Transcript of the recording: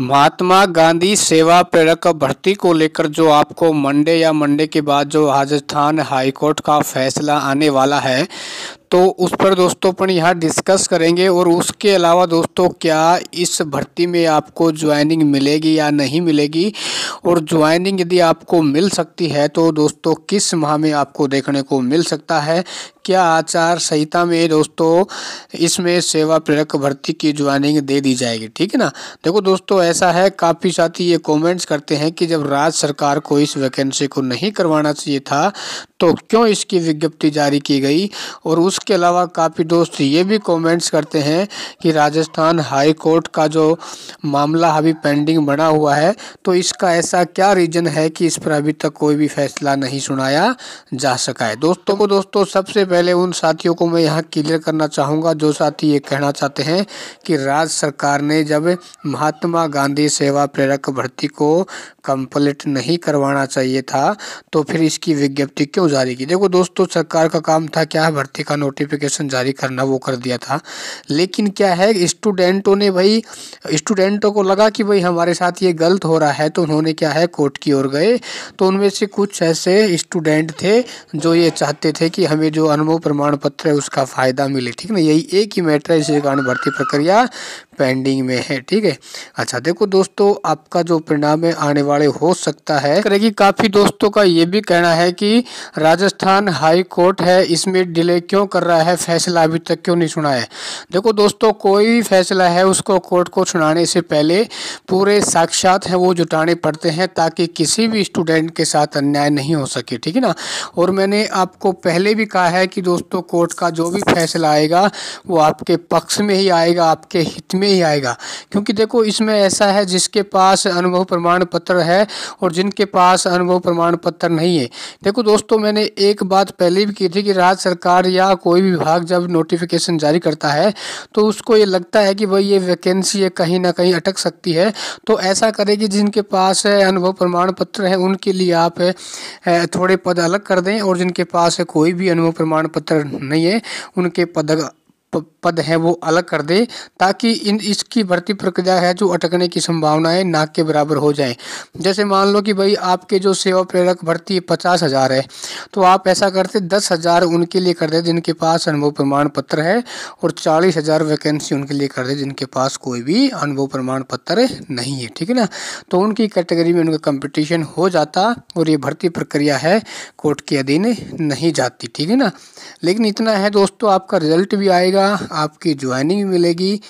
महात्मा गांधी सेवा प्रेरक भर्ती को लेकर जो आपको मंडे या मंडे के बाद जो राजस्थान हाईकोर्ट का फैसला आने वाला है तो उस पर दोस्तों अपन यहाँ डिस्कस करेंगे और उसके अलावा दोस्तों क्या इस भर्ती में आपको ज्वाइनिंग मिलेगी या नहीं मिलेगी और ज्वाइनिंग यदि आपको मिल सकती है तो दोस्तों किस माह में आपको देखने को मिल सकता है क्या आचार संहिता में दोस्तों इसमें सेवा प्रेरक भर्ती की ज्वाइनिंग दे दी जाएगी ठीक है ना देखो दोस्तों ऐसा है काफ़ी साथी ये कमेंट्स करते हैं कि जब राज्य सरकार को इस वैकेंसी को नहीं करवाना चाहिए था तो क्यों इसकी विज्ञप्ति जारी की गई और उसके अलावा काफ़ी दोस्त ये भी कमेंट्स करते हैं कि राजस्थान हाई कोर्ट का जो मामला अभी पेंडिंग बना हुआ है तो इसका ऐसा क्या रीज़न है कि इस पर अभी तक कोई भी फैसला नहीं सुनाया जा सका है दोस्तों को तो दोस्तों सबसे पहले पहले उन साथियों को मैं यहाँ क्लियर करना चाहूँगा जो साथी ये कहना चाहते हैं कि राज्य सरकार ने जब महात्मा गांधी सेवा प्रेरक भर्ती को कंप्लीट नहीं करवाना चाहिए था तो फिर इसकी विज्ञप्ति क्यों जारी की देखो दोस्तों सरकार का काम था क्या है भर्ती का नोटिफिकेशन जारी करना वो कर दिया था लेकिन क्या है स्टूडेंटों ने भाई स्टूडेंटों को लगा कि भाई हमारे साथ ये गलत हो रहा है तो उन्होंने क्या है कोर्ट की ओर गए तो उनमें से कुछ ऐसे स्टूडेंट थे जो ये चाहते थे कि हमें जो अनुमान वो प्रमाण पत्र है उसका फ़ायदा मिले ठीक ना यही एक ही मैटर है इसी कारण भर्ती प्रक्रिया पेंडिंग में है ठीक है अच्छा देखो दोस्तों आपका जो परिणाम है आने वाले हो सकता है करेगी काफ़ी दोस्तों का ये भी कहना है कि राजस्थान हाई कोर्ट है इसमें डिले क्यों कर रहा है फैसला अभी तक क्यों नहीं सुना है देखो दोस्तों कोई भी फैसला है उसको कोर्ट को सुनाने से पहले पूरे साक्षात हैं वो जुटाने पड़ते हैं ताकि किसी भी स्टूडेंट के साथ अन्याय नहीं हो सके ठीक है ना और मैंने आपको पहले भी कहा है कि दोस्तों कोर्ट का जो भी फैसला आएगा वो आपके पक्ष में ही आएगा आपके हित में ही आएगा क्योंकि देखो इसमें ऐसा है जिसके पास अनुभव प्रमाण पत्र है और जिनके पास अनुभव प्रमाण पत्र नहीं है देखो दोस्तों मैंने एक बात पहले भी की थी कि राज्य सरकार या कोई भी विभाग जब नोटिफिकेशन जारी करता है तो उसको ये लगता है कि भाई ये वैकेंसी है कहीं ना कहीं अटक सकती है तो ऐसा करेगी जिनके पास अनुभव प्रमाण पत्र है उनके लिए आप थोड़े पद अलग कर दें और जिनके पास कोई भी अनुभव प्रमाण प्रमाण पत्र नहीं है उनके पदक पद है वो अलग कर दे ताकि इन इसकी भर्ती प्रक्रिया है जो अटकने की संभावनाएं ना के बराबर हो जाए जैसे मान लो कि भाई आपके जो सेवा प्रेरक भर्ती पचास हज़ार है तो आप ऐसा करते दस हज़ार उनके लिए कर दे जिनके पास अनुभव प्रमाण पत्र है और चालीस हज़ार वैकेंसी उनके लिए कर दे जिनके पास कोई भी अनुभव प्रमाण पत्र नहीं है ठीक है ना तो उनकी कैटेगरी में उनका कंपटीशन हो जाता और ये भर्ती प्रक्रिया है कोर्ट के अधीन नहीं जाती ठीक है ना लेकिन इतना है दोस्तों आपका रिजल्ट भी आएगा मिलेगा आपकी ज्वाइनिंग मिलेगी